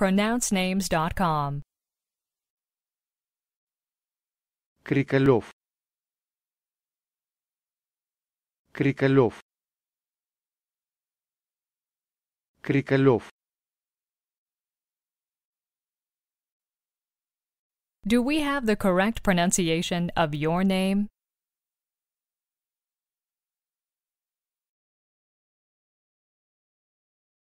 pronouncenames.com. Крикалев Крикалев Крикалев Do we have the correct pronunciation of your name?